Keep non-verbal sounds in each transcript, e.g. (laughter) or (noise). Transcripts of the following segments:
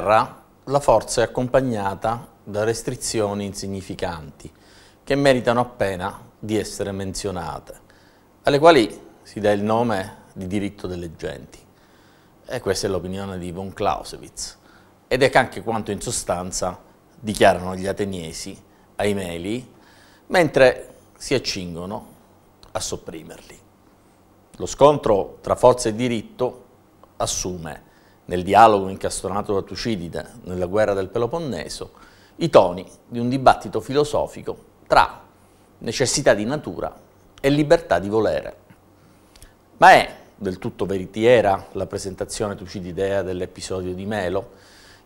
guerra la forza è accompagnata da restrizioni insignificanti che meritano appena di essere menzionate, alle quali si dà il nome di diritto delle genti. E questa è l'opinione di von Clausewitz ed è anche quanto in sostanza dichiarano gli ateniesi ai meli mentre si accingono a sopprimerli. Lo scontro tra forza e diritto assume nel dialogo incastonato da Tucidide nella guerra del Peloponneso, i toni di un dibattito filosofico tra necessità di natura e libertà di volere. Ma è del tutto veritiera la presentazione tucididea dell'episodio di Melo?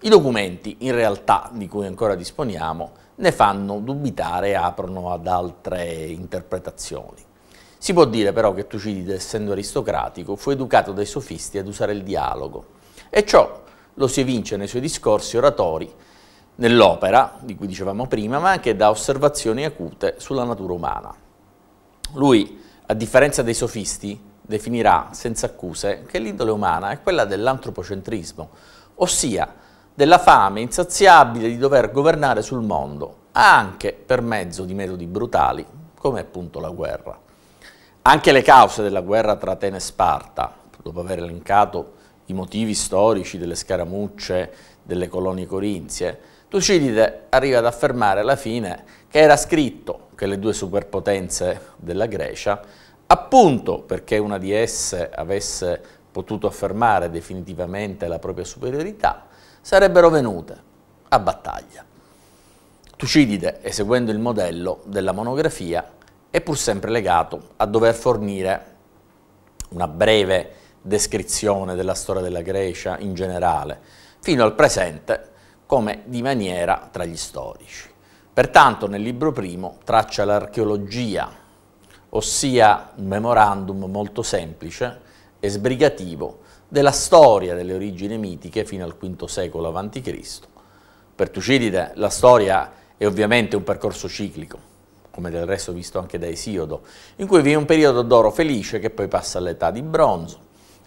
I documenti, in realtà, di cui ancora disponiamo, ne fanno dubitare e aprono ad altre interpretazioni. Si può dire però che Tucidide, essendo aristocratico, fu educato dai sofisti ad usare il dialogo, e ciò lo si evince nei suoi discorsi oratori, nell'opera, di cui dicevamo prima, ma anche da osservazioni acute sulla natura umana. Lui, a differenza dei sofisti, definirà senza accuse che l'indole umana è quella dell'antropocentrismo, ossia della fame insaziabile di dover governare sul mondo, anche per mezzo di metodi brutali, come appunto la guerra. Anche le cause della guerra tra Atene e Sparta, dopo aver elencato i motivi storici delle scaramucce delle colonie corinzie, Tucidide arriva ad affermare alla fine che era scritto che le due superpotenze della Grecia, appunto perché una di esse avesse potuto affermare definitivamente la propria superiorità, sarebbero venute a battaglia. Tucidide, eseguendo il modello della monografia, è pur sempre legato a dover fornire una breve descrizione della storia della Grecia in generale, fino al presente come di maniera tra gli storici. Pertanto nel libro primo traccia l'archeologia, ossia un memorandum molto semplice e sbrigativo della storia delle origini mitiche fino al V secolo a.C. Per Tucidide la storia è ovviamente un percorso ciclico, come del resto visto anche da Esiodo, in cui vi è un periodo d'oro felice che poi passa all'età di bronzo,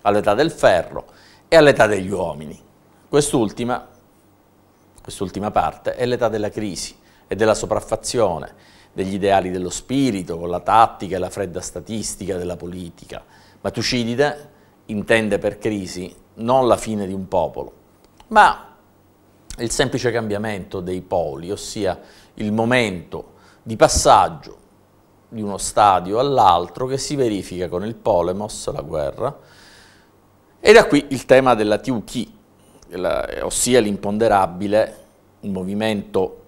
all'età del ferro e all'età degli uomini. Quest'ultima, quest'ultima parte è l'età della crisi e della sopraffazione, degli ideali dello spirito, con la tattica e la fredda statistica della politica. Ma Tucidide intende per crisi non la fine di un popolo, ma il semplice cambiamento dei poli, ossia il momento di passaggio di uno stadio all'altro che si verifica con il polemos, la guerra, e da qui il tema della Tiu Tiuchi, eh, ossia l'imponderabile, un movimento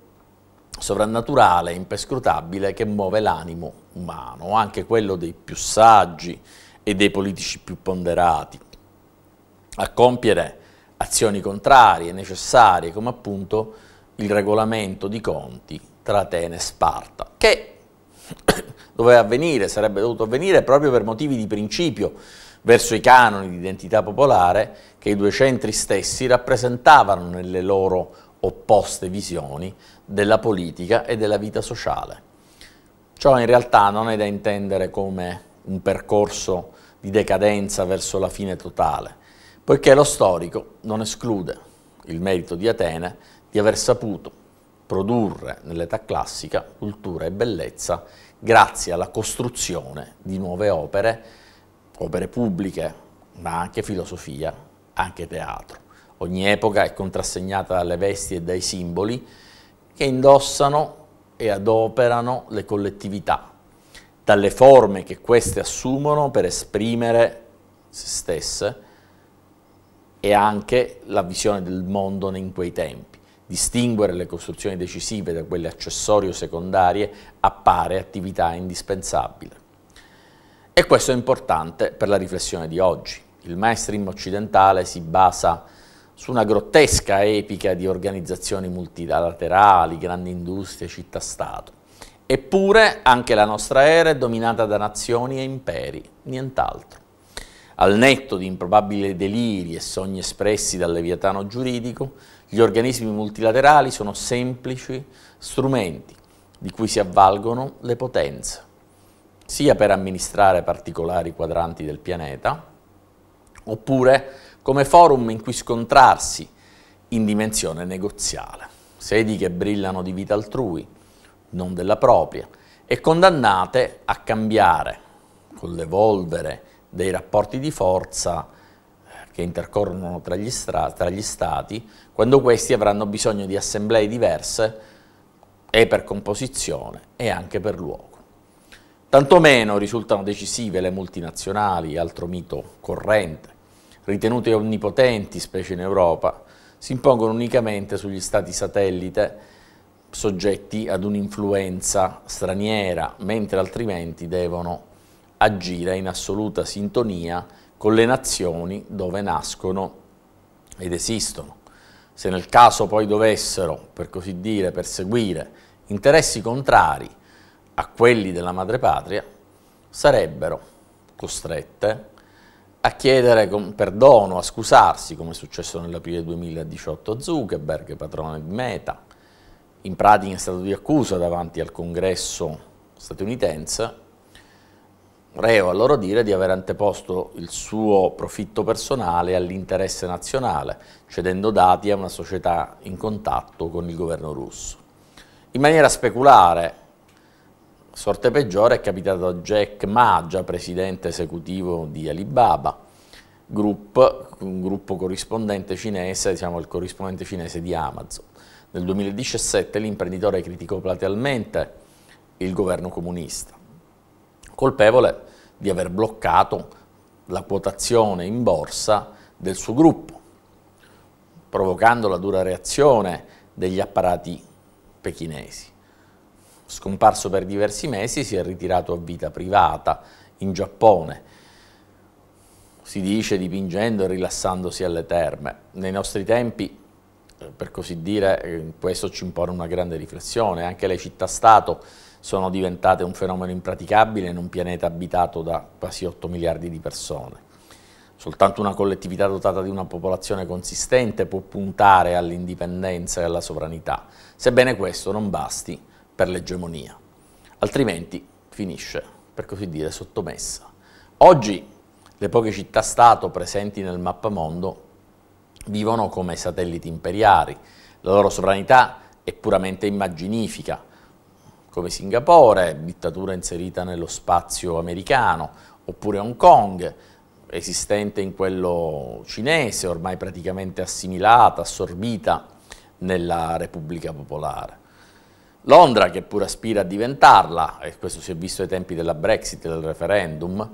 sovrannaturale, impescrutabile, che muove l'animo umano, anche quello dei più saggi e dei politici più ponderati, a compiere azioni contrarie, necessarie, come appunto il regolamento di conti tra Atene e Sparta, che (coughs) doveva avvenire, sarebbe dovuto avvenire proprio per motivi di principio, verso i canoni di identità popolare che i due centri stessi rappresentavano nelle loro opposte visioni della politica e della vita sociale. Ciò in realtà non è da intendere come un percorso di decadenza verso la fine totale, poiché lo storico non esclude il merito di Atene di aver saputo produrre nell'età classica cultura e bellezza grazie alla costruzione di nuove opere opere pubbliche, ma anche filosofia, anche teatro. Ogni epoca è contrassegnata dalle vesti e dai simboli che indossano e adoperano le collettività, dalle forme che queste assumono per esprimere se stesse e anche la visione del mondo in quei tempi. Distinguere le costruzioni decisive da quelle accessorie o secondarie appare attività indispensabile. E questo è importante per la riflessione di oggi. Il mainstream occidentale si basa su una grottesca epica di organizzazioni multilaterali, grandi industrie, città-stato. Eppure anche la nostra era è dominata da nazioni e imperi, nient'altro. Al netto di improbabili deliri e sogni espressi dal leviatano giuridico, gli organismi multilaterali sono semplici strumenti di cui si avvalgono le potenze sia per amministrare particolari quadranti del pianeta, oppure come forum in cui scontrarsi in dimensione negoziale. Sedi che brillano di vita altrui, non della propria, e condannate a cambiare con l'evolvere dei rapporti di forza eh, che intercorrono tra gli, tra gli, stati, quando questi avranno bisogno di assemblee diverse e per composizione e anche per luogo. Tantomeno risultano decisive le multinazionali, altro mito corrente, ritenute onnipotenti, specie in Europa, si impongono unicamente sugli stati satellite soggetti ad un'influenza straniera, mentre altrimenti devono agire in assoluta sintonia con le nazioni dove nascono ed esistono. Se nel caso poi dovessero, per così dire, perseguire interessi contrari a quelli della madrepatria, sarebbero costrette a chiedere perdono, a scusarsi, come è successo nell'aprile 2018 a Zuckerberg, patrone di Meta. In pratica è stato di accusa davanti al congresso statunitense, reo a loro dire di aver anteposto il suo profitto personale all'interesse nazionale, cedendo dati a una società in contatto con il governo russo. In maniera speculare Sorte peggiore è capitata a Jack Ma, già presidente esecutivo di Alibaba, group, un gruppo corrispondente cinese, diciamo il corrispondente cinese di Amazon. Nel 2017 l'imprenditore criticò platealmente il governo comunista, colpevole di aver bloccato la quotazione in borsa del suo gruppo, provocando la dura reazione degli apparati pechinesi. Scomparso per diversi mesi, si è ritirato a vita privata in Giappone, si dice dipingendo e rilassandosi alle terme. Nei nostri tempi, eh, per così dire, eh, questo ci impone una grande riflessione, anche le città-stato sono diventate un fenomeno impraticabile in un pianeta abitato da quasi 8 miliardi di persone. Soltanto una collettività dotata di una popolazione consistente può puntare all'indipendenza e alla sovranità, sebbene questo non basti per l'egemonia, altrimenti finisce, per così dire, sottomessa. Oggi le poche città-stato presenti nel mappamondo vivono come satelliti imperiali, la loro sovranità è puramente immaginifica, come Singapore, dittatura inserita nello spazio americano, oppure Hong Kong, esistente in quello cinese, ormai praticamente assimilata, assorbita nella Repubblica Popolare. Londra, che pur aspira a diventarla, e questo si è visto ai tempi della Brexit e del referendum,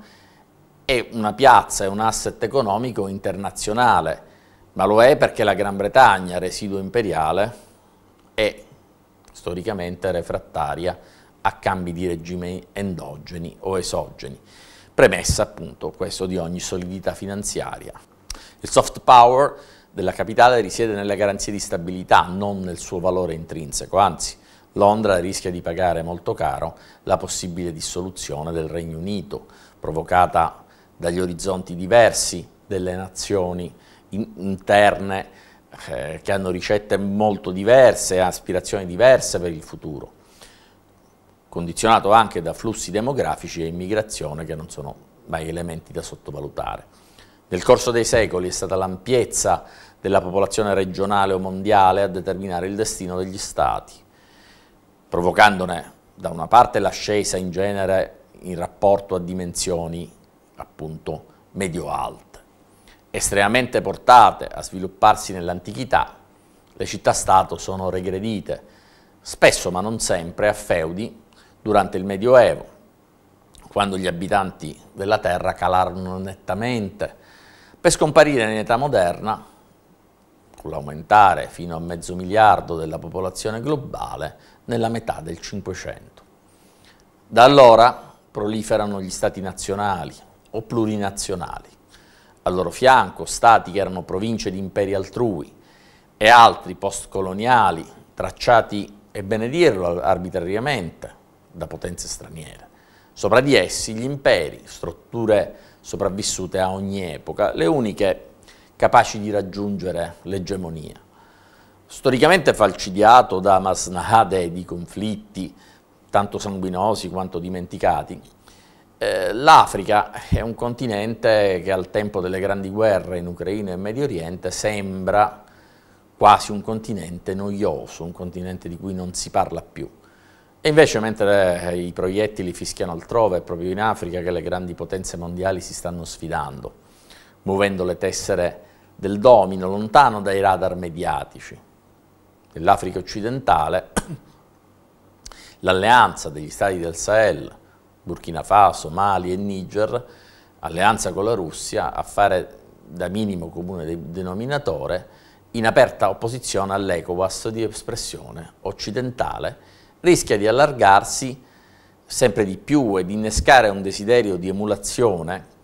è una piazza, è un asset economico internazionale, ma lo è perché la Gran Bretagna, residuo imperiale, è storicamente refrattaria a cambi di regime endogeni o esogeni. Premessa appunto questo di ogni solidità finanziaria. Il soft power della capitale risiede nelle garanzie di stabilità, non nel suo valore intrinseco, anzi Londra rischia di pagare molto caro la possibile dissoluzione del Regno Unito, provocata dagli orizzonti diversi delle nazioni interne eh, che hanno ricette molto diverse, e aspirazioni diverse per il futuro, condizionato anche da flussi demografici e immigrazione che non sono mai elementi da sottovalutare. Nel corso dei secoli è stata l'ampiezza della popolazione regionale o mondiale a determinare il destino degli stati provocandone da una parte l'ascesa in genere in rapporto a dimensioni appunto medio-alte. Estremamente portate a svilupparsi nell'antichità, le città-stato sono regredite, spesso ma non sempre, a feudi durante il Medioevo, quando gli abitanti della terra calarono nettamente, per scomparire in età moderna, con l'aumentare fino a mezzo miliardo della popolazione globale, nella metà del Cinquecento. Da allora proliferano gli stati nazionali o plurinazionali, al loro fianco stati che erano province di imperi altrui e altri postcoloniali tracciati, e benedirlo arbitrariamente da potenze straniere. Sopra di essi gli imperi, strutture sopravvissute a ogni epoca, le uniche capaci di raggiungere l'egemonia storicamente falcidiato da masnade di conflitti, tanto sanguinosi quanto dimenticati, eh, l'Africa è un continente che al tempo delle grandi guerre in Ucraina e Medio Oriente sembra quasi un continente noioso, un continente di cui non si parla più. E invece mentre eh, i proiettili fischiano altrove, è proprio in Africa che le grandi potenze mondiali si stanno sfidando, muovendo le tessere del domino lontano dai radar mediatici dell'Africa occidentale, (clears throat) l'alleanza degli stati del Sahel, Burkina Faso, Mali e Niger, alleanza con la Russia, a fare da minimo comune denominatore, in aperta opposizione all'ECOWAS di espressione occidentale, rischia di allargarsi sempre di più e di innescare un desiderio di emulazione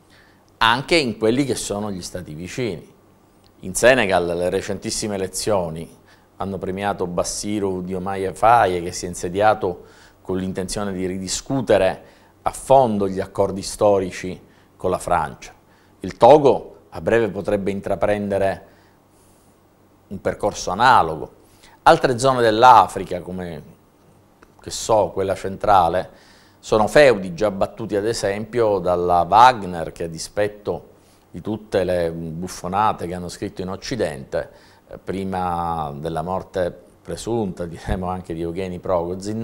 anche in quelli che sono gli stati vicini. In Senegal le recentissime elezioni hanno premiato Bassiru Diomaye Faye che si è insediato con l'intenzione di ridiscutere a fondo gli accordi storici con la Francia. Il Togo a breve potrebbe intraprendere un percorso analogo. Altre zone dell'Africa, come che so, quella centrale, sono feudi già battuti ad esempio dalla Wagner che a dispetto di tutte le buffonate che hanno scritto in Occidente prima della morte presunta diremo anche di Eugeni Progozin,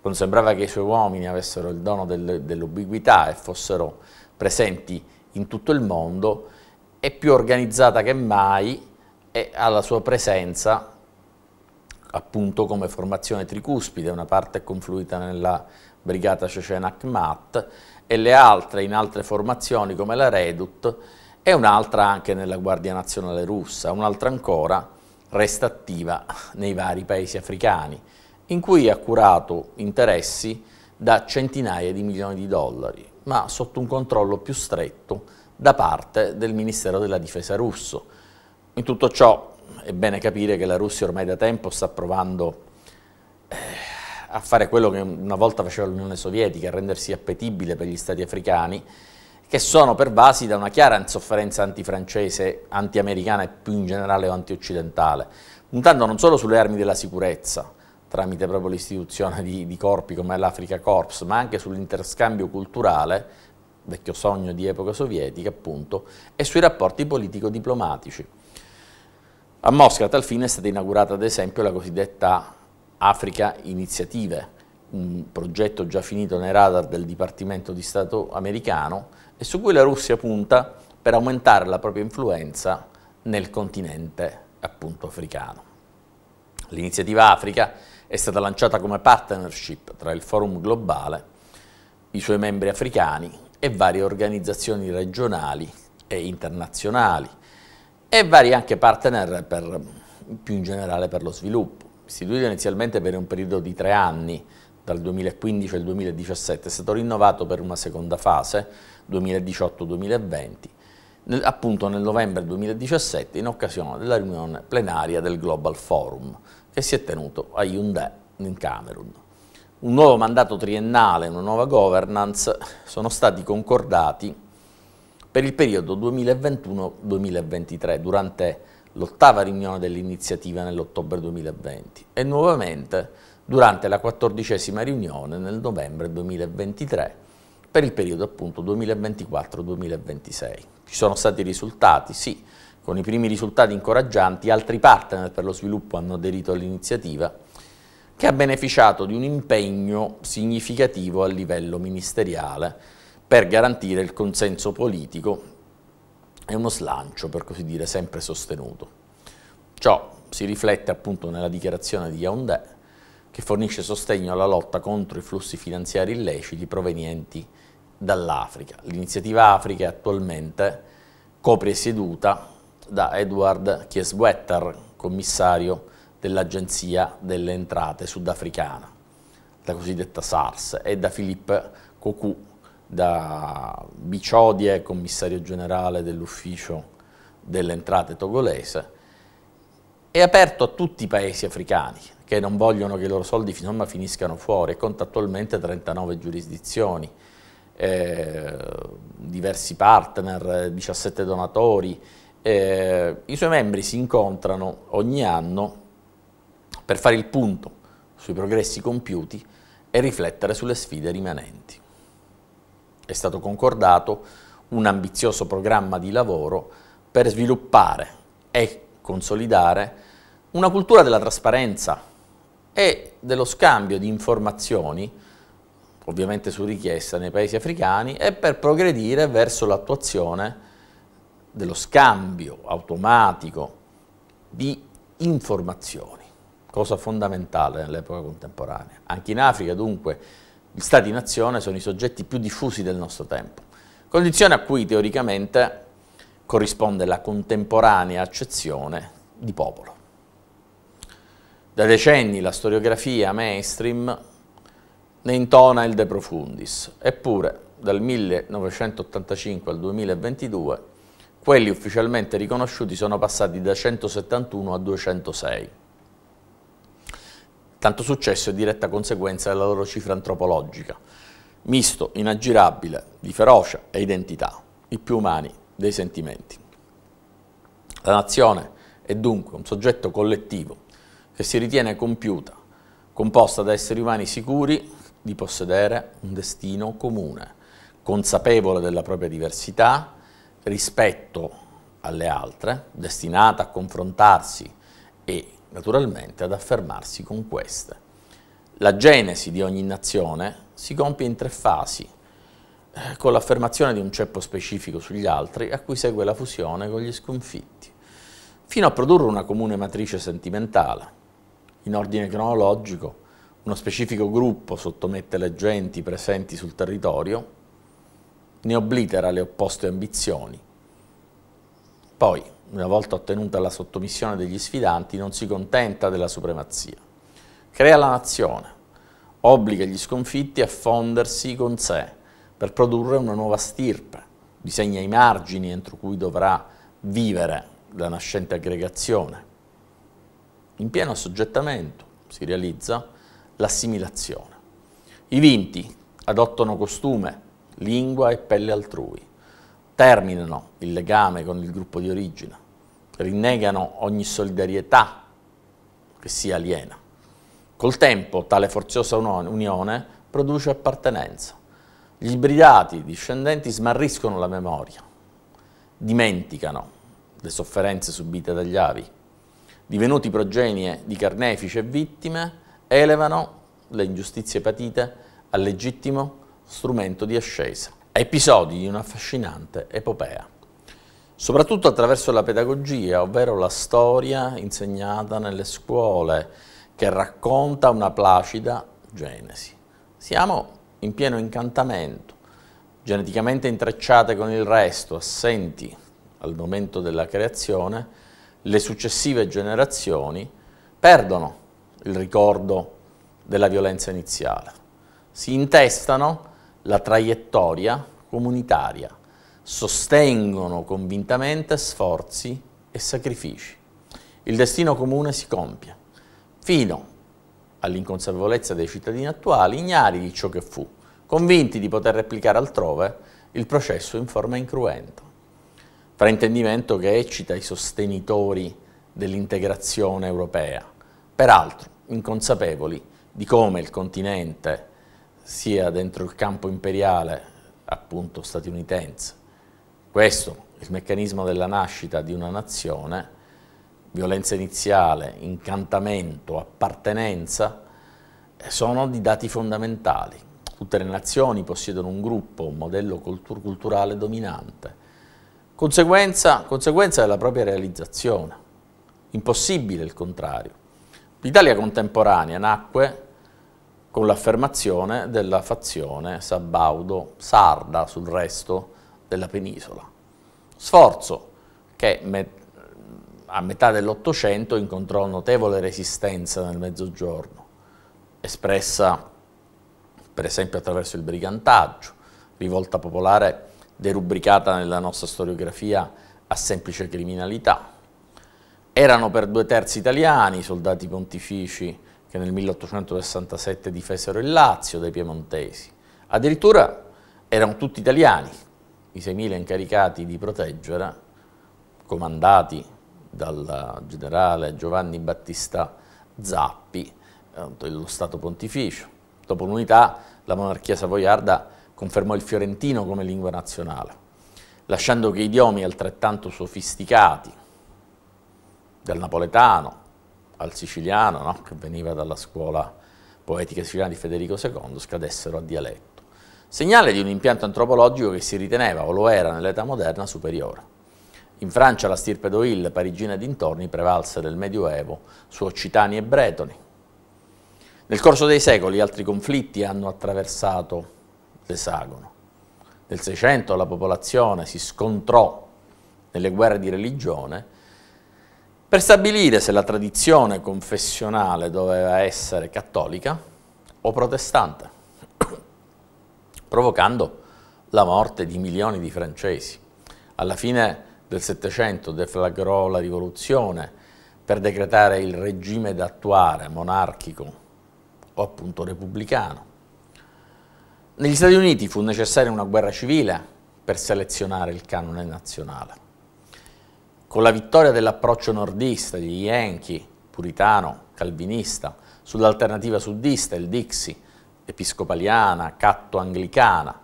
quando sembrava che i suoi uomini avessero il dono del, dell'ubiquità e fossero presenti in tutto il mondo, è più organizzata che mai e ha la sua presenza appunto come formazione tricuspide, una parte è confluita nella brigata Cecena Akhmat e le altre in altre formazioni come la Redut, e un'altra anche nella Guardia Nazionale russa, un'altra ancora resta attiva nei vari paesi africani, in cui ha curato interessi da centinaia di milioni di dollari, ma sotto un controllo più stretto da parte del Ministero della Difesa russo. In tutto ciò è bene capire che la Russia ormai da tempo sta provando eh, a fare quello che una volta faceva l'Unione Sovietica, a rendersi appetibile per gli stati africani, che sono pervasi da una chiara insofferenza antifrancese, antiamericana e più in generale antioccidentale, puntando non solo sulle armi della sicurezza, tramite proprio l'istituzione di, di corpi come l'Africa Corps, ma anche sull'interscambio culturale, vecchio sogno di epoca sovietica appunto, e sui rapporti politico-diplomatici. A Mosca a tal fine è stata inaugurata ad esempio la cosiddetta Africa Iniziative, un progetto già finito nei radar del Dipartimento di Stato americano e su cui la Russia punta per aumentare la propria influenza nel continente appunto africano. L'iniziativa Africa è stata lanciata come partnership tra il Forum globale, i suoi membri africani e varie organizzazioni regionali e internazionali e vari anche partner per, più in generale per lo sviluppo. Istituito inizialmente per un periodo di tre anni tra il 2015 e il 2017, è stato rinnovato per una seconda fase 2018-2020, nel, appunto nel novembre 2017 in occasione della riunione plenaria del Global Forum che si è tenuto a Hyundai in Camerun. Un nuovo mandato triennale una nuova governance sono stati concordati per il periodo 2021-2023 durante l'ottava riunione dell'iniziativa nell'ottobre 2020 e nuovamente durante la quattordicesima riunione nel novembre 2023 per il periodo appunto 2024-2026. Ci sono stati risultati? Sì, con i primi risultati incoraggianti altri partner per lo sviluppo hanno aderito all'iniziativa che ha beneficiato di un impegno significativo a livello ministeriale per garantire il consenso politico e uno slancio, per così dire, sempre sostenuto. Ciò si riflette appunto nella dichiarazione di Yaoundé che fornisce sostegno alla lotta contro i flussi finanziari illeciti provenienti dall'Africa. L'iniziativa Africa attualmente copresieduta da Edward Chieswetter, commissario dell'Agenzia delle Entrate sudafricana, la cosiddetta SARS, e da Philippe Cocu, da Biciodie, commissario generale dell'ufficio delle entrate togolese, è aperto a tutti i paesi africani, che non vogliono che i loro soldi insomma, finiscano fuori, conta attualmente 39 giurisdizioni, eh, diversi partner, 17 donatori, eh, i suoi membri si incontrano ogni anno per fare il punto sui progressi compiuti e riflettere sulle sfide rimanenti. È stato concordato un ambizioso programma di lavoro per sviluppare e consolidare una cultura della trasparenza e dello scambio di informazioni, ovviamente su richiesta, nei paesi africani e per progredire verso l'attuazione dello scambio automatico di informazioni, cosa fondamentale nell'epoca contemporanea. Anche in Africa dunque gli stati nazione sono i soggetti più diffusi del nostro tempo, condizione a cui teoricamente corrisponde la contemporanea accezione di popolo. Da decenni la storiografia mainstream ne intona il De Profundis, eppure dal 1985 al 2022 quelli ufficialmente riconosciuti sono passati da 171 a 206. Tanto successo è diretta conseguenza della loro cifra antropologica, misto, inaggirabile, di ferocia e identità, i più umani dei sentimenti. La nazione è dunque un soggetto collettivo, che si ritiene compiuta, composta da esseri umani sicuri di possedere un destino comune, consapevole della propria diversità, rispetto alle altre, destinata a confrontarsi e naturalmente ad affermarsi con queste. La genesi di ogni nazione si compie in tre fasi, eh, con l'affermazione di un ceppo specifico sugli altri, a cui segue la fusione con gli sconfitti, fino a produrre una comune matrice sentimentale, in ordine cronologico, uno specifico gruppo sottomette le genti presenti sul territorio, ne oblitera le opposte ambizioni. Poi, una volta ottenuta la sottomissione degli sfidanti, non si contenta della supremazia. Crea la nazione, obbliga gli sconfitti a fondersi con sé per produrre una nuova stirpe, disegna i margini entro cui dovrà vivere la nascente aggregazione, in pieno assoggettamento si realizza l'assimilazione. I vinti adottano costume, lingua e pelle altrui, terminano il legame con il gruppo di origine, rinnegano ogni solidarietà che sia aliena. Col tempo tale forziosa unione produce appartenenza. Gli ibridati discendenti smarriscono la memoria, dimenticano le sofferenze subite dagli avi, divenuti progenie di carnefici e vittime, elevano le ingiustizie patite al legittimo strumento di ascesa. Episodi di un'affascinante epopea, soprattutto attraverso la pedagogia, ovvero la storia insegnata nelle scuole, che racconta una placida genesi. Siamo in pieno incantamento, geneticamente intrecciate con il resto, assenti al momento della creazione, le successive generazioni perdono il ricordo della violenza iniziale, si intestano la traiettoria comunitaria, sostengono convintamente sforzi e sacrifici. Il destino comune si compie, fino all'inconsapevolezza dei cittadini attuali, ignari di ciò che fu, convinti di poter replicare altrove il processo in forma incruenta fraintendimento che eccita i sostenitori dell'integrazione europea, peraltro inconsapevoli di come il continente sia dentro il campo imperiale, appunto statunitense. Questo, il meccanismo della nascita di una nazione, violenza iniziale, incantamento, appartenenza, eh, sono di dati fondamentali. Tutte le nazioni possiedono un gruppo, un modello cultur culturale dominante conseguenza, conseguenza della propria realizzazione. Impossibile il contrario. L'Italia contemporanea nacque con l'affermazione della fazione Sabaudo-Sarda sul resto della penisola. Sforzo che a metà dell'Ottocento incontrò notevole resistenza nel Mezzogiorno, espressa per esempio attraverso il brigantaggio, rivolta popolare derubricata nella nostra storiografia a semplice criminalità. Erano per due terzi italiani i soldati pontifici che nel 1867 difesero il Lazio dai piemontesi. Addirittura erano tutti italiani, i 6.000 incaricati di proteggere, comandati dal generale Giovanni Battista Zappi, eh, dello Stato Pontificio. Dopo l'unità, la monarchia savoiarda confermò il fiorentino come lingua nazionale, lasciando che idiomi altrettanto sofisticati, dal napoletano al siciliano, no? che veniva dalla scuola poetica siciliana di Federico II, scadessero a dialetto, segnale di un impianto antropologico che si riteneva, o lo era nell'età moderna, superiore. In Francia la stirpe d'Oil, parigina e dintorni, prevalse nel Medioevo su Occitani e Bretoni. Nel corso dei secoli altri conflitti hanno attraversato Esagono. Nel 600 la popolazione si scontrò nelle guerre di religione per stabilire se la tradizione confessionale doveva essere cattolica o protestante, (clears throat) provocando la morte di milioni di francesi. Alla fine del Settecento deflagrò la rivoluzione per decretare il regime da attuare monarchico o appunto repubblicano. Negli Stati Uniti fu necessaria una guerra civile per selezionare il canone nazionale. Con la vittoria dell'approccio nordista degli Yankee, puritano, calvinista, sull'alternativa sudista, il Dixie, episcopaliana, catto-anglicana.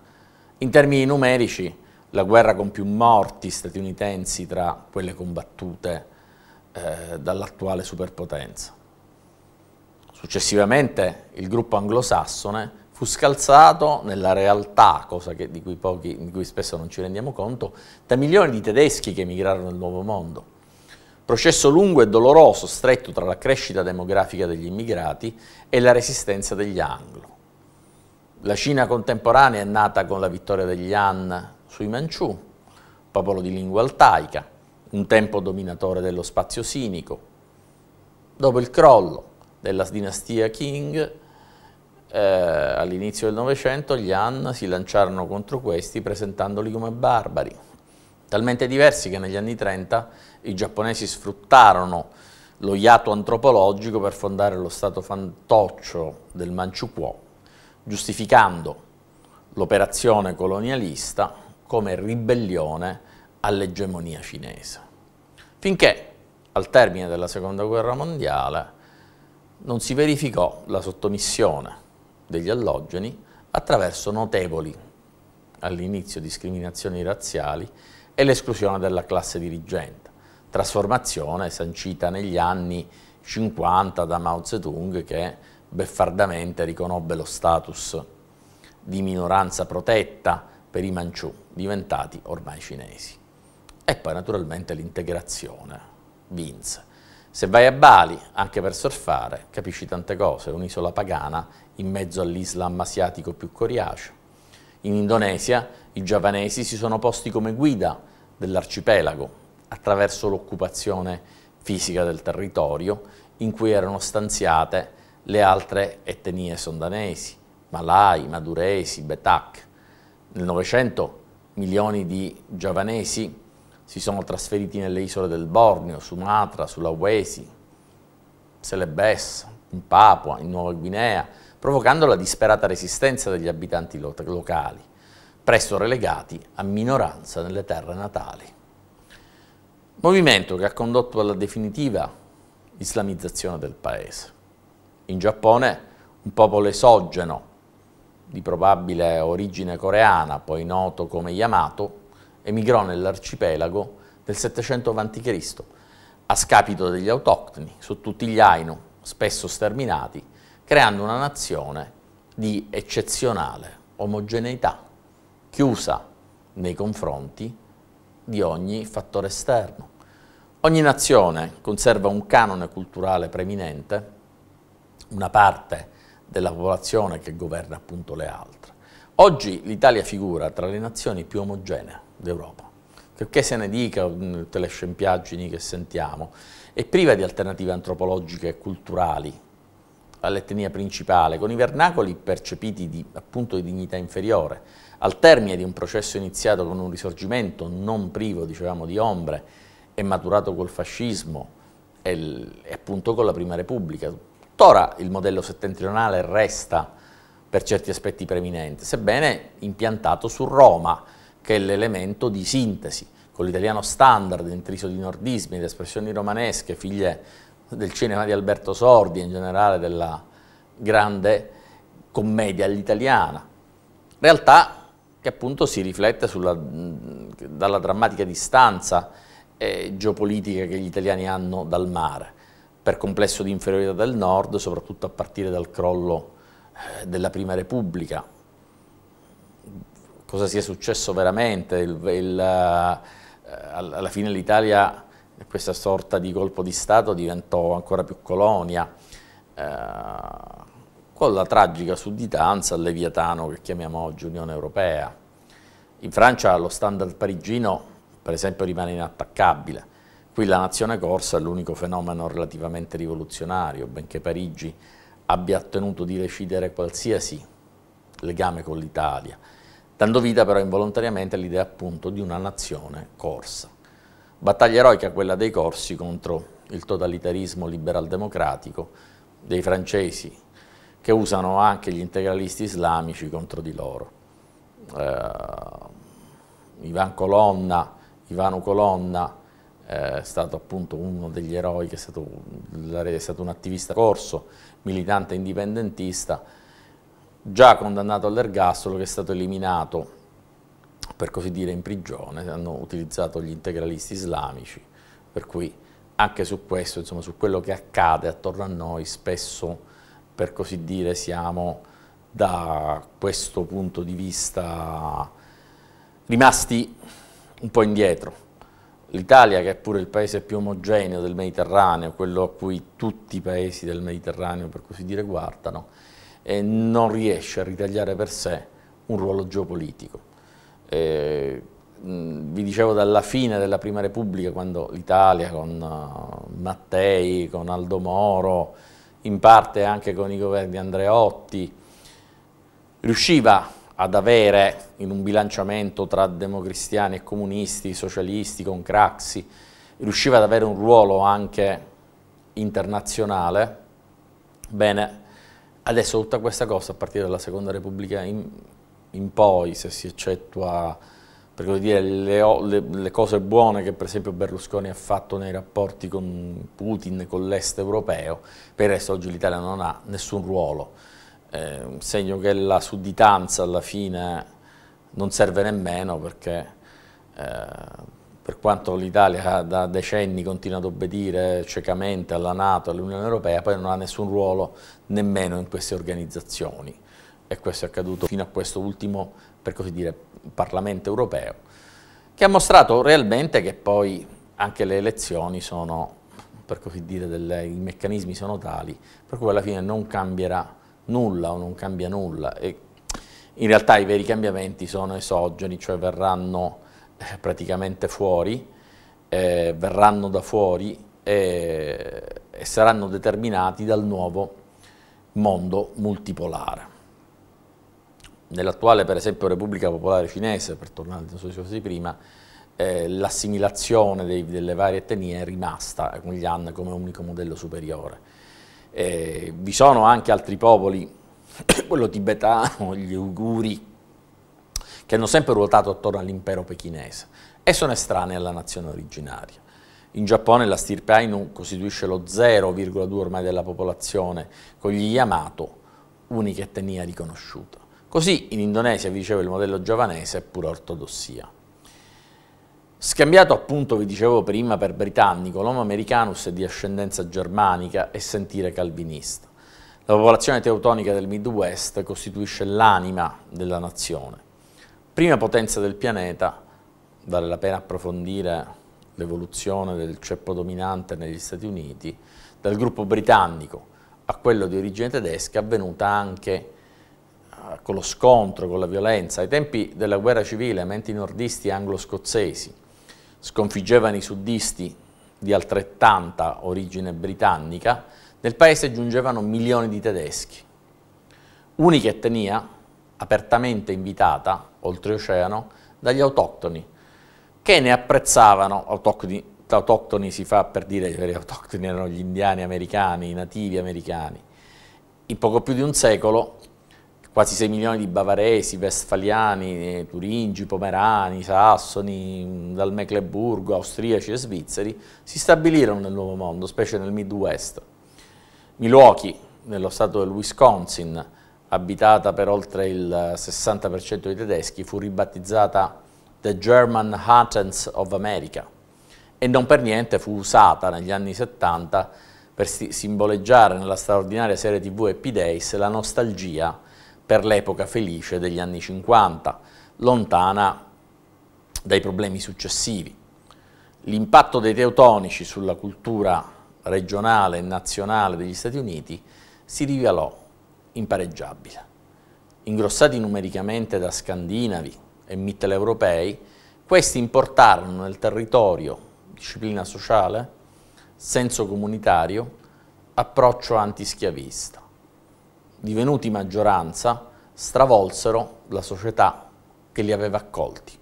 In termini numerici, la guerra con più morti statunitensi tra quelle combattute eh, dall'attuale superpotenza. Successivamente il gruppo anglosassone fu scalzato nella realtà, cosa che, di, cui pochi, di cui spesso non ci rendiamo conto, da milioni di tedeschi che emigrarono nel nuovo mondo. Processo lungo e doloroso, stretto tra la crescita demografica degli immigrati e la resistenza degli anglo. La Cina contemporanea è nata con la vittoria degli Han sui Manciù, popolo di lingua altaica, un tempo dominatore dello spazio sinico. Dopo il crollo della dinastia Qing, eh, all'inizio del Novecento gli Han si lanciarono contro questi presentandoli come barbari, talmente diversi che negli anni 30 i giapponesi sfruttarono lo iato antropologico per fondare lo stato fantoccio del Manciukuo, giustificando l'operazione colonialista come ribellione all'egemonia cinese. Finché, al termine della Seconda Guerra Mondiale, non si verificò la sottomissione degli allogeni attraverso notevoli, all'inizio, discriminazioni razziali e l'esclusione della classe dirigente, trasformazione sancita negli anni 50 da Mao Zedong che beffardamente riconobbe lo status di minoranza protetta per i manciù, diventati ormai cinesi. E poi naturalmente l'integrazione vinse se vai a Bali, anche per surfare, capisci tante cose, un'isola pagana in mezzo all'Islam asiatico più coriaceo. In Indonesia i giapponesi si sono posti come guida dell'arcipelago attraverso l'occupazione fisica del territorio in cui erano stanziate le altre etnie sondanesi, malai, maduresi, betak. Nel Novecento milioni di giavanesi si sono trasferiti nelle isole del Borneo, Sumatra, Sulawesi, Celebes, in Papua, in Nuova Guinea, provocando la disperata resistenza degli abitanti lo locali, presto relegati a minoranza nelle terre natali. Movimento che ha condotto alla definitiva islamizzazione del paese. In Giappone un popolo esogeno, di probabile origine coreana, poi noto come Yamato, emigrò nell'arcipelago nel 700 a.C., a scapito degli autoctoni, su tutti gli Ainu, spesso sterminati, creando una nazione di eccezionale omogeneità, chiusa nei confronti di ogni fattore esterno. Ogni nazione conserva un canone culturale preminente, una parte della popolazione che governa appunto le altre. Oggi l'Italia figura tra le nazioni più omogenee d'Europa. Che se ne dica mm, tutte le scempiaggini che sentiamo, è priva di alternative antropologiche e culturali all'etnia principale, con i vernacoli percepiti di, appunto di dignità inferiore, al termine di un processo iniziato con un risorgimento non privo, dicevamo, di ombre, e maturato col fascismo e, e appunto con la Prima Repubblica. Tuttora il modello settentrionale resta per certi aspetti preminente, sebbene impiantato su Roma, che è l'elemento di sintesi, con l'italiano standard intriso di nordismi, di espressioni romanesche, figlie del cinema di Alberto Sordi, in generale della grande commedia all'italiana. Realtà che appunto si riflette sulla, dalla drammatica distanza eh, geopolitica che gli italiani hanno dal mare, per complesso di inferiorità del nord, soprattutto a partire dal crollo eh, della Prima Repubblica, cosa sia successo veramente, il, il, eh, alla fine l'Italia questa sorta di colpo di Stato diventò ancora più colonia, eh, con la tragica sudditanza al Leviatano che chiamiamo oggi Unione Europea. In Francia lo standard parigino, per esempio, rimane inattaccabile. Qui la nazione corsa è l'unico fenomeno relativamente rivoluzionario, benché Parigi abbia ottenuto di recidere qualsiasi legame con l'Italia dando vita però involontariamente all'idea appunto di una nazione corsa. Battaglia eroica quella dei corsi contro il totalitarismo liberal democratico dei francesi che usano anche gli integralisti islamici contro di loro. Eh, Ivan Colonna, Ivano Colonna eh, è stato appunto uno degli eroi che è stato, è stato un attivista corso, militante indipendentista, già condannato all'ergastolo che è stato eliminato, per così dire, in prigione, hanno utilizzato gli integralisti islamici, per cui anche su questo, insomma, su quello che accade attorno a noi, spesso, per così dire, siamo da questo punto di vista rimasti un po' indietro. L'Italia, che è pure il paese più omogeneo del Mediterraneo, quello a cui tutti i paesi del Mediterraneo, per così dire, guardano, eh, non riesce a ritagliare per sé un ruolo geopolitico. Eh, mh, vi dicevo dalla fine della Prima Repubblica, quando l'Italia con uh, Mattei, con Aldo Moro, in parte anche con i governi Andreotti, riusciva ad avere in un bilanciamento tra democristiani e comunisti, socialisti, con Craxi, riusciva ad avere un ruolo anche internazionale, bene, Adesso tutta questa cosa a partire dalla seconda repubblica in, in poi, se si eccettua per dire, le, le, le, cose buone che per esempio Berlusconi ha fatto nei rapporti con Putin, con l'est europeo, per il resto oggi l'Italia non ha nessun ruolo. Eh, un segno che la sudditanza alla fine non serve nemmeno perché eh, per quanto l'Italia da decenni continua ad obbedire ciecamente alla Nato, all'Unione Europea, poi non ha nessun ruolo nemmeno in queste organizzazioni e questo è accaduto fino a questo ultimo, per così dire, Parlamento europeo, che ha mostrato realmente che poi anche le elezioni sono, per così dire, delle, i meccanismi sono tali, per cui alla fine non cambierà nulla o non cambia nulla e in realtà i veri cambiamenti sono esogeni, cioè verranno eh, praticamente fuori, eh, verranno da fuori e, eh, e saranno determinati dal nuovo mondo multipolare. Nell'attuale, per esempio, Repubblica Popolare Cinese, per tornare al discorso di prima, eh, l'assimilazione delle varie etnie è rimasta con gli Han come unico modello superiore. Eh, vi sono anche altri popoli, (coughs) quello tibetano, gli uiguri, che hanno sempre ruotato attorno all'impero pechinese e sono estranei alla nazione originaria. In Giappone la stirpe Ainu costituisce lo 0,2 ormai della popolazione, con gli Yamato unica etnia riconosciuta. Così in Indonesia, vi dicevo, il modello giovanese è pura ortodossia. Scambiato appunto, vi dicevo prima, per britannico, l'uomo americanus è di ascendenza germanica e sentire calvinista. La popolazione teutonica del Midwest costituisce l'anima della nazione prima potenza del pianeta, vale la pena approfondire l'evoluzione del ceppo dominante negli Stati Uniti, dal gruppo britannico a quello di origine tedesca, avvenuta anche eh, con lo scontro, con la violenza. Ai tempi della guerra civile, mentre i nordisti anglo-scozzesi sconfiggevano i suddisti di altrettanta origine britannica, nel paese giungevano milioni di tedeschi. Unica etnia apertamente invitata, oltreoceano, dagli autoctoni, che ne apprezzavano, autoctoni, autoctoni si fa per dire che gli autoctoni erano gli indiani americani, i nativi americani, in poco più di un secolo quasi 6 milioni di bavaresi, vestfaliani, eh, turingi, pomerani, sassoni, dal Mecklenburgo, austriaci e svizzeri, si stabilirono nel Nuovo Mondo, specie nel Midwest. Milwaukee, nello stato del Wisconsin, abitata per oltre il 60% dei tedeschi, fu ribattezzata The German Haunts of America e non per niente fu usata negli anni 70 per simboleggiare nella straordinaria serie tv Happy Days la nostalgia per l'epoca felice degli anni 50, lontana dai problemi successivi. L'impatto dei teutonici sulla cultura regionale e nazionale degli Stati Uniti si rivelò impareggiabile. Ingrossati numericamente da scandinavi e mitteleuropei, questi importarono nel territorio disciplina sociale, senso comunitario, approccio antischiavista. Divenuti maggioranza, stravolsero la società che li aveva accolti.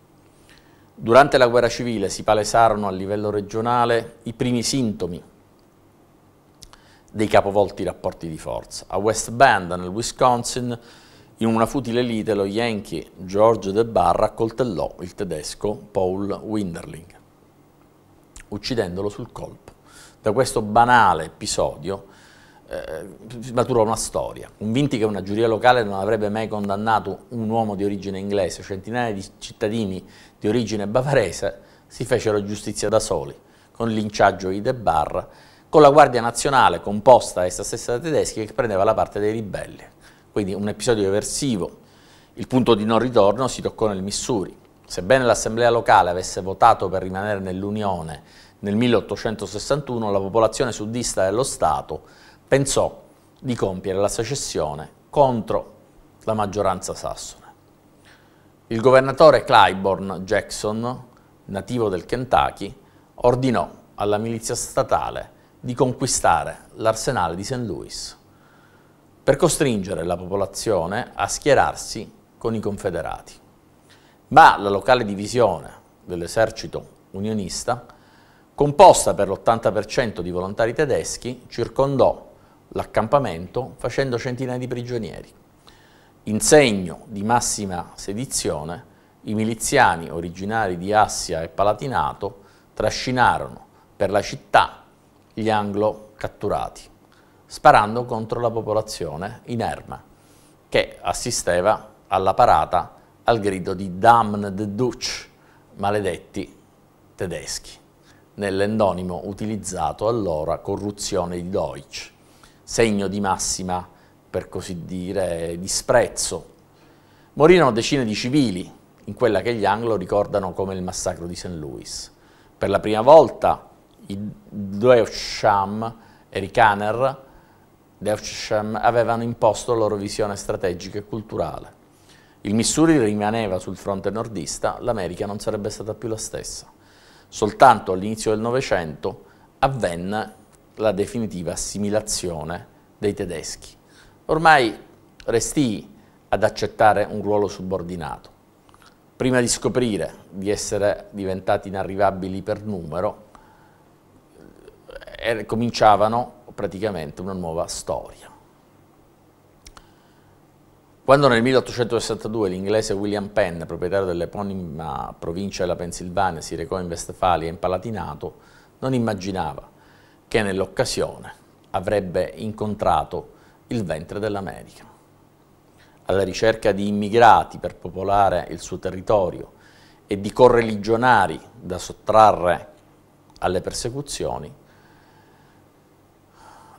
Durante la guerra civile si palesarono a livello regionale i primi sintomi dei capovolti rapporti di forza. A West Bend, nel Wisconsin, in una futile lite lo Yankee George De Barra accoltellò il tedesco Paul Winderling, uccidendolo sul colpo. Da questo banale episodio eh, maturò una storia. Convinti che una giuria locale non avrebbe mai condannato un uomo di origine inglese, centinaia di cittadini di origine bavarese si fecero giustizia da soli, con il linciaggio di De Barra con la Guardia Nazionale composta essa stessa da tedeschi che prendeva la parte dei ribelli. Quindi un episodio eversivo. Il punto di non ritorno si toccò nel Missouri. Sebbene l'assemblea locale avesse votato per rimanere nell'Unione nel 1861, la popolazione sudista dello Stato pensò di compiere la secessione contro la maggioranza sassone. Il governatore Clyburn Jackson, nativo del Kentucky, ordinò alla milizia statale di conquistare l'arsenale di St. Louis per costringere la popolazione a schierarsi con i confederati. Ma la locale divisione dell'esercito unionista, composta per l'80% di volontari tedeschi, circondò l'accampamento facendo centinaia di prigionieri. In segno di massima sedizione, i miliziani originari di Assia e Palatinato trascinarono per la città gli anglo catturati, sparando contro la popolazione inerme, che assisteva alla parata al grido di Damned Dutch, maledetti tedeschi, nell'endonimo utilizzato allora corruzione di Deutsch, segno di massima, per così dire, disprezzo. Morirono decine di civili in quella che gli anglo ricordano come il massacro di St. Louis. Per la prima volta Due Sham, Eric Hanner, Devsham avevano imposto la loro visione strategica e culturale. Il Missouri rimaneva sul fronte nordista, l'America non sarebbe stata più la stessa. Soltanto all'inizio del Novecento avvenne la definitiva assimilazione dei tedeschi. Ormai restì ad accettare un ruolo subordinato. Prima di scoprire di essere diventati inarrivabili per numero, e cominciavano praticamente una nuova storia. Quando nel 1862 l'inglese William Penn, proprietario dell'eponima provincia della Pennsylvania, si recò in Vestfalia in Palatinato, non immaginava che nell'occasione avrebbe incontrato il ventre dell'America. Alla ricerca di immigrati per popolare il suo territorio e di correligionari da sottrarre alle persecuzioni,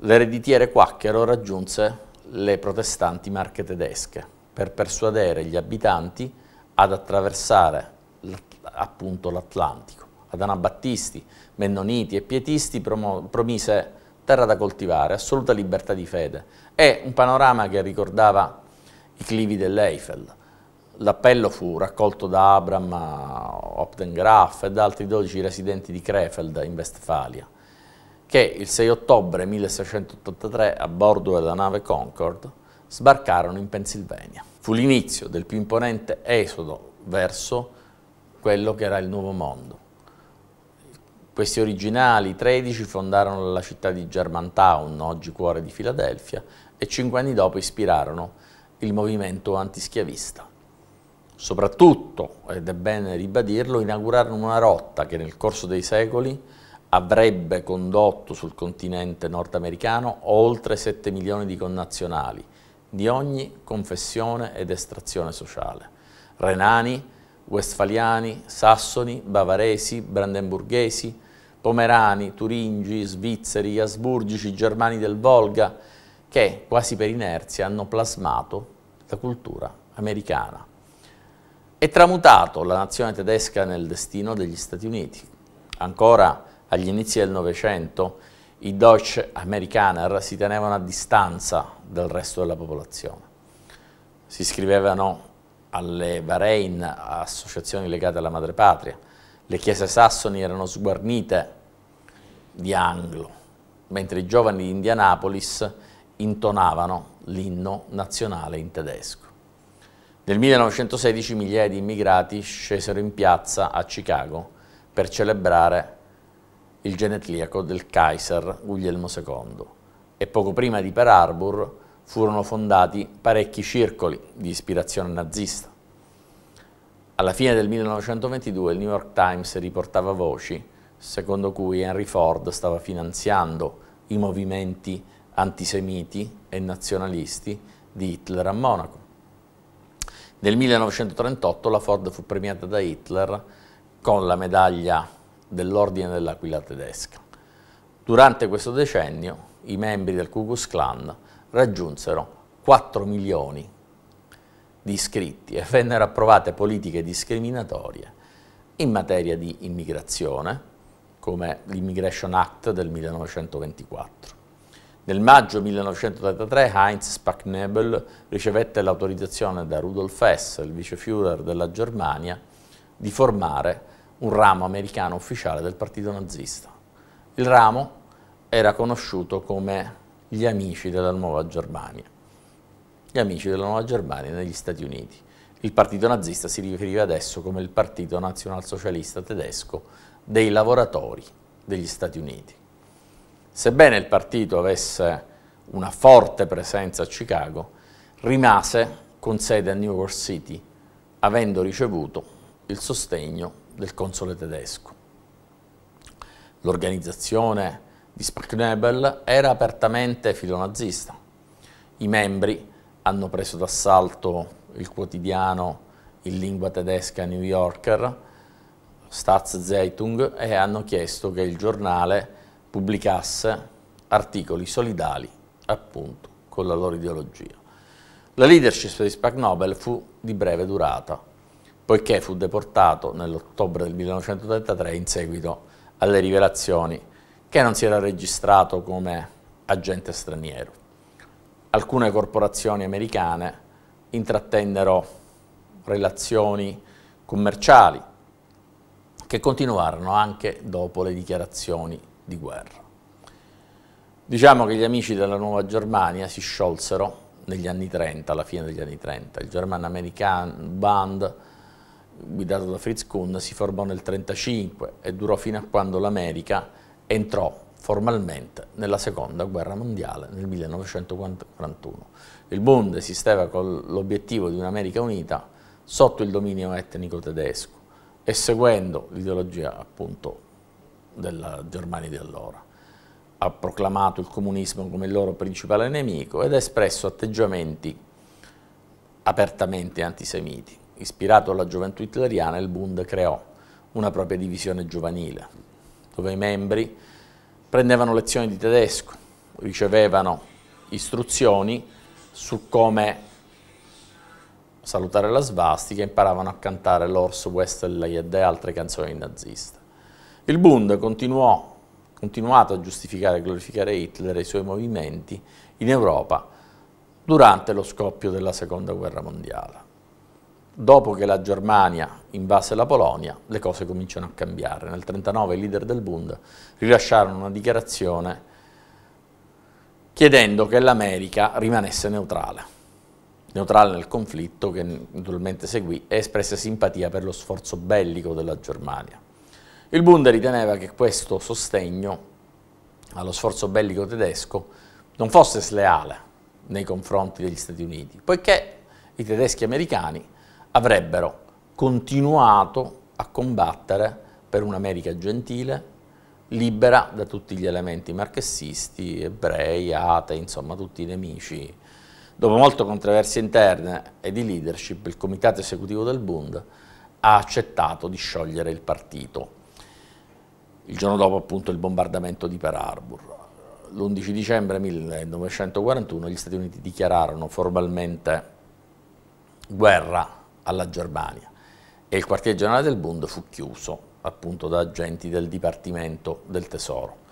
l'ereditiere quacchero raggiunse le protestanti marche tedesche per persuadere gli abitanti ad attraversare appunto l'Atlantico. Ad Anabattisti, Mennoniti e Pietisti promise terra da coltivare, assoluta libertà di fede e un panorama che ricordava i clivi dell'Eiffel. L'appello fu raccolto da Abram Opdengraf e da altri 12 residenti di Krefeld in Westfalia che il 6 ottobre 1683 a bordo della nave Concord sbarcarono in Pennsylvania. Fu l'inizio del più imponente esodo verso quello che era il Nuovo Mondo. Questi originali 13 fondarono la città di Germantown, oggi cuore di Filadelfia, e cinque anni dopo ispirarono il movimento antischiavista. Soprattutto, ed è bene ribadirlo, inaugurarono una rotta che nel corso dei secoli avrebbe condotto sul continente nordamericano oltre 7 milioni di connazionali di ogni confessione ed estrazione sociale. Renani, Westfaliani, Sassoni, Bavaresi, Brandenburghesi, Pomerani, Turingi, Svizzeri, Asburgici, Germani del Volga, che quasi per inerzia hanno plasmato la cultura americana. E tramutato la nazione tedesca nel destino degli Stati Uniti. Ancora agli inizi del Novecento i Deutsche Amerikaner si tenevano a distanza dal resto della popolazione. Si iscrivevano alle Bahrain associazioni legate alla madrepatria, le chiese sassoni erano sguarnite di anglo, mentre i giovani di Indianapolis intonavano l'inno nazionale in tedesco. Nel 1916 migliaia di immigrati scesero in piazza a Chicago per celebrare il genetliaco del Kaiser Guglielmo II e poco prima di Per Harbor furono fondati parecchi circoli di ispirazione nazista. Alla fine del 1922 il New York Times riportava voci secondo cui Henry Ford stava finanziando i movimenti antisemiti e nazionalisti di Hitler a Monaco. Nel 1938 la Ford fu premiata da Hitler con la medaglia dell'Ordine dell'Aquila tedesca. Durante questo decennio i membri del Ku Klux Klan raggiunsero 4 milioni di iscritti e vennero approvate politiche discriminatorie in materia di immigrazione, come l'Immigration Act del 1924. Nel maggio 1933 Heinz Spacknebel ricevette l'autorizzazione da Rudolf Hess, il viceführer della Germania, di formare un ramo americano ufficiale del partito nazista. Il ramo era conosciuto come gli amici della Nuova Germania, gli amici della Nuova Germania negli Stati Uniti. Il partito nazista si riferiva adesso come il partito nazionalsocialista tedesco dei lavoratori degli Stati Uniti. Sebbene il partito avesse una forte presenza a Chicago, rimase con sede a New York City, avendo ricevuto il sostegno del console tedesco. L'organizzazione di Sprknebel era apertamente filonazista. I membri hanno preso d'assalto il quotidiano in lingua tedesca New Yorker, Staatszeitung, e hanno chiesto che il giornale pubblicasse articoli solidali appunto con la loro ideologia. La leadership di Spack Nobel fu di breve durata, poiché fu deportato nell'ottobre del 1933 in seguito alle rivelazioni che non si era registrato come agente straniero. Alcune corporazioni americane intrattennero relazioni commerciali che continuarono anche dopo le dichiarazioni di guerra. Diciamo che gli amici della Nuova Germania si sciolsero negli anni 30, alla fine degli anni 30. Il German American Band guidato da Fritz Kuhn, si formò nel 1935 e durò fino a quando l'America entrò formalmente nella Seconda Guerra Mondiale nel 1941. Il Bund esisteva con l'obiettivo di un'America unita sotto il dominio etnico tedesco e seguendo l'ideologia appunto della Germania di allora. Ha proclamato il comunismo come il loro principale nemico ed ha espresso atteggiamenti apertamente antisemiti ispirato alla gioventù italiana, il Bund creò una propria divisione giovanile, dove i membri prendevano lezioni di tedesco, ricevevano istruzioni su come salutare la svastica e imparavano a cantare l'Orso, Westerlaid e altre canzoni naziste. Il Bund continuò, continuato a giustificare e glorificare Hitler e i suoi movimenti in Europa durante lo scoppio della Seconda Guerra Mondiale dopo che la Germania invase la Polonia, le cose cominciano a cambiare. Nel 1939 i leader del Bund rilasciarono una dichiarazione chiedendo che l'America rimanesse neutrale, neutrale nel conflitto che naturalmente seguì e espresse simpatia per lo sforzo bellico della Germania. Il Bund riteneva che questo sostegno allo sforzo bellico tedesco non fosse sleale nei confronti degli Stati Uniti, poiché i tedeschi americani avrebbero continuato a combattere per un'America gentile, libera da tutti gli elementi marchessisti, ebrei, atei, insomma tutti i nemici. Dopo molte controversie interne e di leadership, il comitato esecutivo del Bund ha accettato di sciogliere il partito. Il giorno dopo appunto il bombardamento di Pearl Harbor. L'11 dicembre 1941 gli Stati Uniti dichiararono formalmente guerra alla Germania e il quartier generale del Bund fu chiuso appunto da agenti del Dipartimento del Tesoro.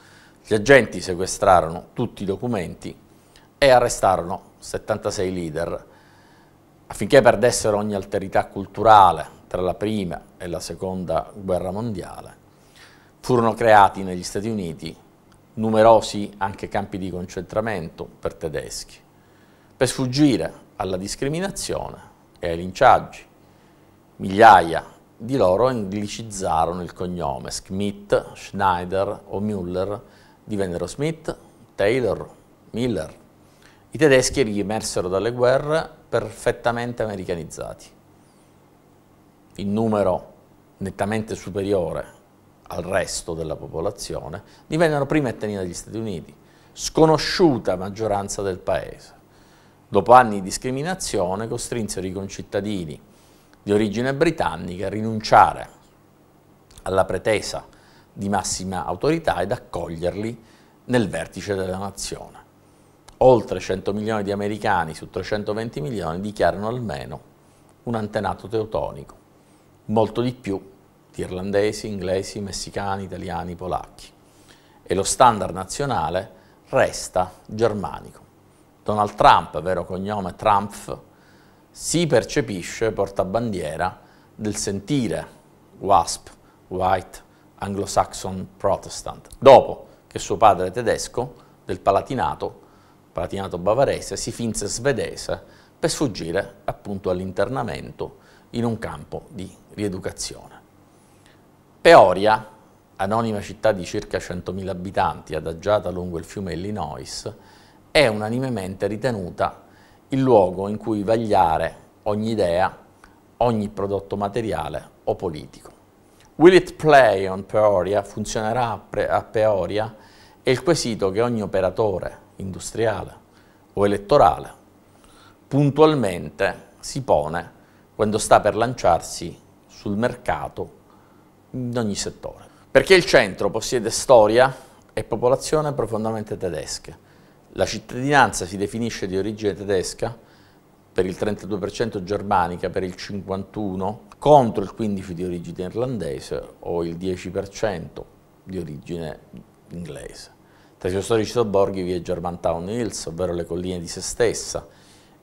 Gli agenti sequestrarono tutti i documenti e arrestarono 76 leader affinché perdessero ogni alterità culturale tra la prima e la seconda guerra mondiale. Furono creati negli Stati Uniti numerosi anche campi di concentramento per tedeschi. Per sfuggire alla discriminazione e ai linciaggi. Migliaia di loro anglicizzarono il cognome. Smith, Schneider o Müller divennero Smith, Taylor, Miller. I tedeschi riemersero dalle guerre perfettamente americanizzati. In numero nettamente superiore al resto della popolazione, divennero prima etnia degli Stati Uniti, sconosciuta maggioranza del paese dopo anni di discriminazione, costrinsero i concittadini di origine britannica a rinunciare alla pretesa di massima autorità ed accoglierli nel vertice della nazione. Oltre 100 milioni di americani su 320 milioni dichiarano almeno un antenato teutonico, molto di più di irlandesi, inglesi, messicani, italiani, polacchi. E lo standard nazionale resta germanico. Donald Trump, vero cognome Trump, si percepisce portabandiera del sentire WASP, White Anglo-Saxon Protestant, dopo che suo padre tedesco del Palatinato, Palatinato bavarese, si finse svedese per sfuggire appunto all'internamento in un campo di rieducazione. Peoria, anonima città di circa 100.000 abitanti, adagiata lungo il fiume Illinois, è unanimemente ritenuta il luogo in cui vagliare ogni idea, ogni prodotto materiale o politico. Will it play on Peoria? Funzionerà a Peoria? È il quesito che ogni operatore industriale o elettorale puntualmente si pone quando sta per lanciarsi sul mercato in ogni settore. Perché il centro possiede storia e popolazione profondamente tedesche, la cittadinanza si definisce di origine tedesca, per il 32% germanica, per il 51%, contro il 15% di origine irlandese o il 10% di origine inglese. Tra i suoi storici sobborghi vi è Germantown Hills, ovvero le colline di se stessa,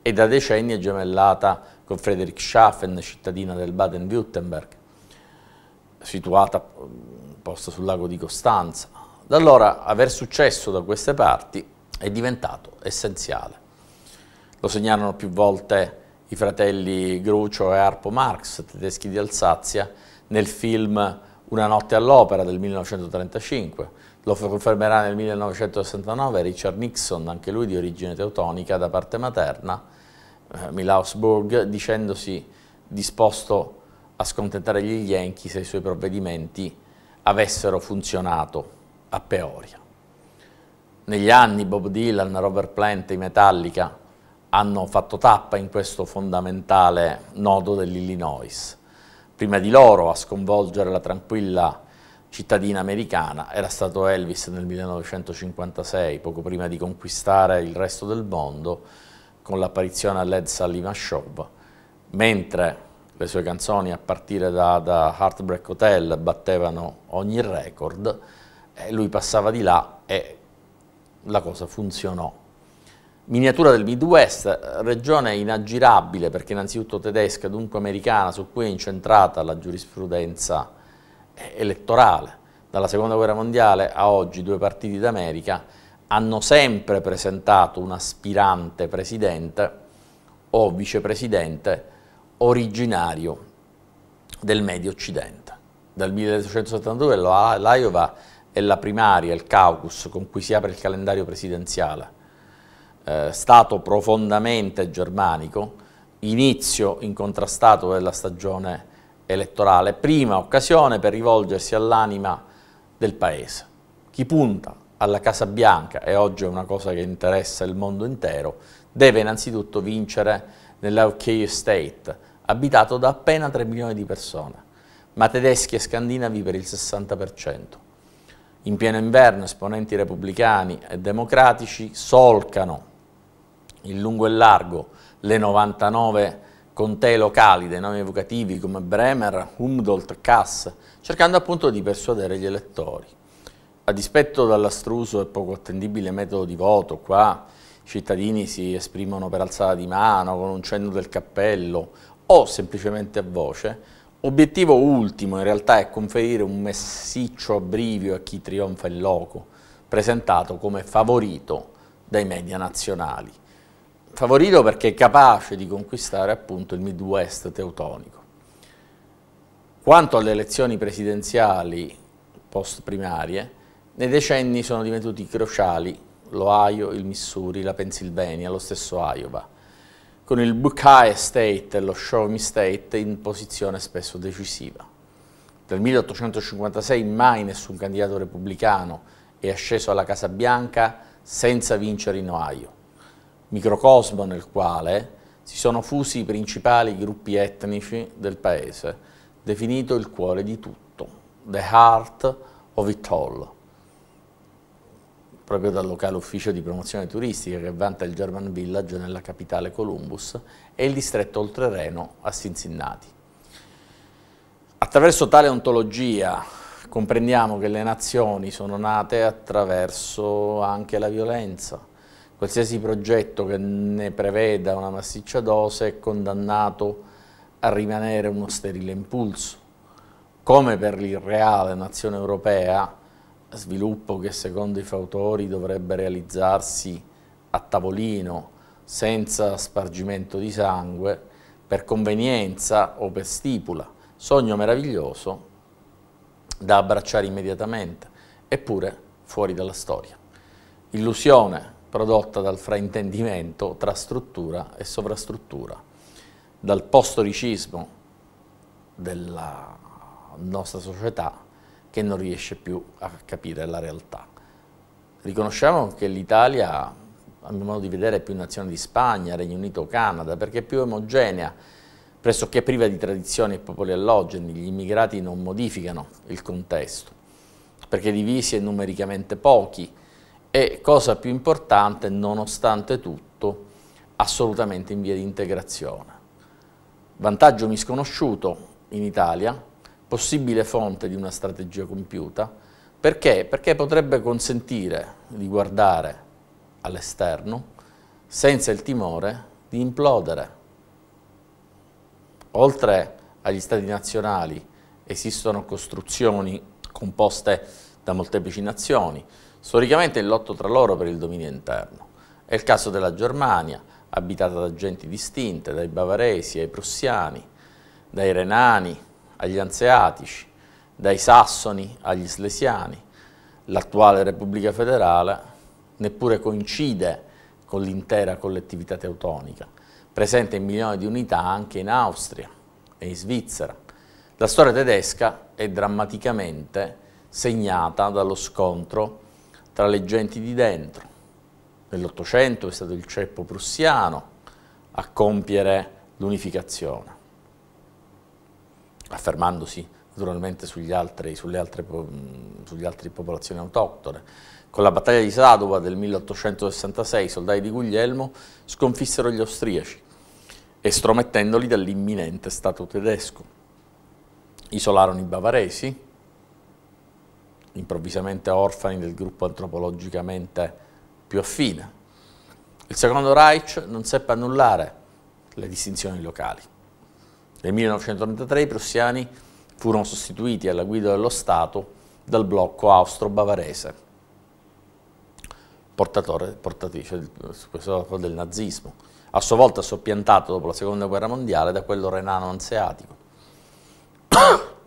e da decenni è gemellata con Friedrichshafen, cittadina del Baden-Württemberg, situata posta sul lago di Costanza. Da allora aver successo da queste parti è diventato essenziale. Lo segnalano più volte i fratelli Grucio e Arpo Marx, tedeschi di Alsazia, nel film Una notte all'opera del 1935. Lo confermerà nel 1969 Richard Nixon, anche lui di origine teutonica da parte materna, eh, Milhausburg, dicendosi disposto a scontentare gli Yankee se i suoi provvedimenti avessero funzionato a Peoria negli anni Bob Dylan, Robert Plant, i Metallica hanno fatto tappa in questo fondamentale nodo dell'Illinois. Prima di loro a sconvolgere la tranquilla cittadina americana era stato Elvis nel 1956, poco prima di conquistare il resto del mondo con l'apparizione all'Ed Sullivan Show, mentre le sue canzoni a partire da, da Heartbreak Hotel battevano ogni record, lui passava di là e la cosa funzionò. Miniatura del Midwest, regione inaggirabile perché innanzitutto tedesca, dunque americana, su cui è incentrata la giurisprudenza eh, elettorale. Dalla seconda guerra mondiale a oggi due partiti d'America hanno sempre presentato un aspirante presidente o vicepresidente originario del Medio Occidente. Dal 1872 l'Iowa è la primaria, il caucus con cui si apre il calendario presidenziale, eh, stato profondamente germanico, inizio incontrastato della stagione elettorale, prima occasione per rivolgersi all'anima del Paese. Chi punta alla Casa Bianca, e oggi è una cosa che interessa il mondo intero, deve innanzitutto vincere nell'Aukei State, abitato da appena 3 milioni di persone, ma tedeschi e scandinavi per il 60%. In pieno inverno esponenti repubblicani e democratici solcano in lungo e largo le 99 contee locali dei nomi evocativi come Bremer, Humboldt, Kass, cercando appunto di persuadere gli elettori. A dispetto dall'astruso e poco attendibile metodo di voto, qua i cittadini si esprimono per alzata di mano, con un cenno del cappello o semplicemente a voce, Obiettivo ultimo in realtà è conferire un messiccio abbrivio a chi trionfa in loco, presentato come favorito dai media nazionali. Favorito perché è capace di conquistare appunto il Midwest teutonico. Quanto alle elezioni presidenziali post primarie, nei decenni sono divenuti cruciali l'Ohio, il Missouri, la Pennsylvania, lo stesso Iowa con il Buckeye State e lo Show State in posizione spesso decisiva. Dal 1856 mai nessun candidato repubblicano è asceso alla Casa Bianca senza vincere in Ohio, microcosmo nel quale si sono fusi i principali gruppi etnici del paese, definito il cuore di tutto, the heart of it all proprio dal locale ufficio di promozione turistica che vanta il German Village nella capitale Columbus e il distretto oltrereno a Cincinnati. Attraverso tale ontologia comprendiamo che le nazioni sono nate attraverso anche la violenza. Qualsiasi progetto che ne preveda una massiccia dose è condannato a rimanere uno sterile impulso. Come per l'irreale nazione europea, sviluppo che secondo i fautori dovrebbe realizzarsi a tavolino senza spargimento di sangue, per convenienza o per stipula, sogno meraviglioso da abbracciare immediatamente, eppure fuori dalla storia. Illusione prodotta dal fraintendimento tra struttura e sovrastruttura, dal postoricismo della nostra società che non riesce più a capire la realtà. Riconosciamo che l'Italia, a mio modo di vedere, è più nazione di Spagna, Regno Unito, Canada, perché è più omogenea, pressoché priva di tradizioni e popoli allogeni, gli immigrati non modificano il contesto, perché divisi e numericamente pochi, e cosa più importante, nonostante tutto, assolutamente in via di integrazione. Vantaggio misconosciuto in Italia, possibile fonte di una strategia compiuta, perché? Perché potrebbe consentire di guardare all'esterno senza il timore di implodere. Oltre agli stati nazionali esistono costruzioni composte da molteplici nazioni, storicamente il lotto tra loro per il dominio interno. È il caso della Germania, abitata da genti distinte, dai bavaresi ai prussiani, dai renani, agli Anseatici, dai Sassoni agli Slesiani, l'attuale Repubblica Federale neppure coincide con l'intera collettività teutonica, presente in milioni di unità anche in Austria e in Svizzera. La storia tedesca è drammaticamente segnata dallo scontro tra le genti di dentro. Nell'Ottocento è stato il ceppo prussiano a compiere l'unificazione affermandosi naturalmente sugli altri, sulle altre, mm, sugli altri popolazioni autoctone. Con la battaglia di Sadova del 1866 i soldati di Guglielmo sconfissero gli austriaci, estromettendoli dall'imminente Stato tedesco. Isolarono i bavaresi, improvvisamente orfani del gruppo antropologicamente più affine. Il secondo Reich non seppe annullare le distinzioni locali. Nel 1933 i prussiani furono sostituiti alla guida dello Stato dal blocco austro-bavarese, portatrice del nazismo, a sua volta soppiantato dopo la seconda guerra mondiale da quello renano-anseatico. (coughs)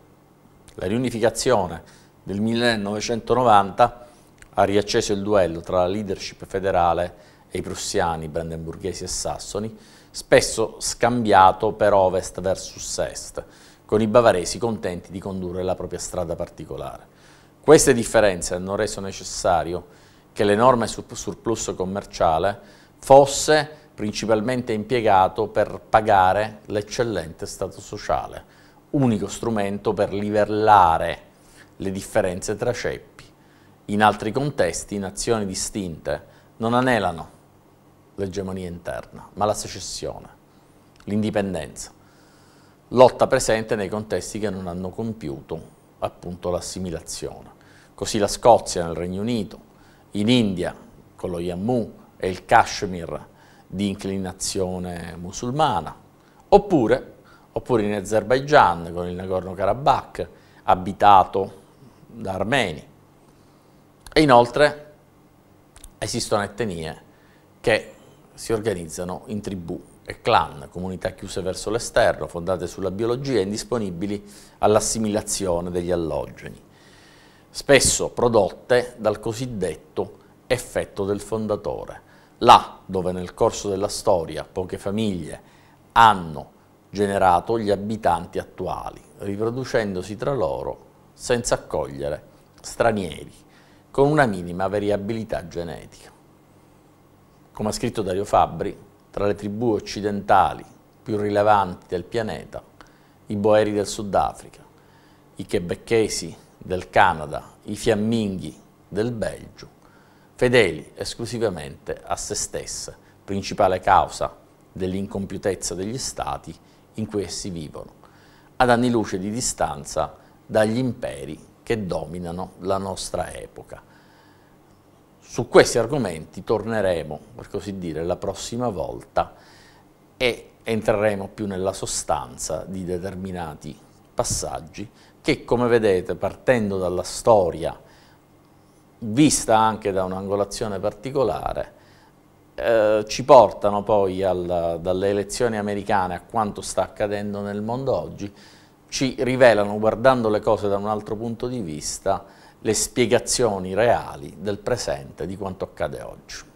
La riunificazione del 1990 ha riacceso il duello tra la leadership federale e i prussiani, brandenburghesi e sassoni, spesso scambiato per ovest versus est, con i bavaresi contenti di condurre la propria strada particolare. Queste differenze hanno reso necessario che l'enorme surplus commerciale fosse principalmente impiegato per pagare l'eccellente stato sociale, unico strumento per livellare le differenze tra ceppi. In altri contesti nazioni distinte non anelano l'egemonia interna, ma la secessione, l'indipendenza, lotta presente nei contesti che non hanno compiuto appunto l'assimilazione. Così la Scozia nel Regno Unito, in India con lo Yammu e il Kashmir di inclinazione musulmana, oppure, oppure in Azerbaigian con il Nagorno-Karabakh abitato da armeni. E inoltre esistono etnie che si organizzano in tribù e clan, comunità chiuse verso l'esterno, fondate sulla biologia e indisponibili all'assimilazione degli allogeni, spesso prodotte dal cosiddetto effetto del fondatore. Là dove nel corso della storia poche famiglie hanno generato gli abitanti attuali, riproducendosi tra loro senza accogliere stranieri, con una minima variabilità genetica. Come ha scritto Dario Fabbri, tra le tribù occidentali più rilevanti del pianeta, i boeri del Sudafrica, i chebecchesi del Canada, i fiamminghi del Belgio, fedeli esclusivamente a se stesse, principale causa dell'incompiutezza degli stati in cui essi vivono, ad anni luce di distanza dagli imperi che dominano la nostra epoca. Su questi argomenti torneremo, per così dire, la prossima volta e entreremo più nella sostanza di determinati passaggi che, come vedete, partendo dalla storia, vista anche da un'angolazione particolare, eh, ci portano poi al, dalle elezioni americane a quanto sta accadendo nel mondo oggi, ci rivelano, guardando le cose da un altro punto di vista, le spiegazioni reali del presente di quanto accade oggi.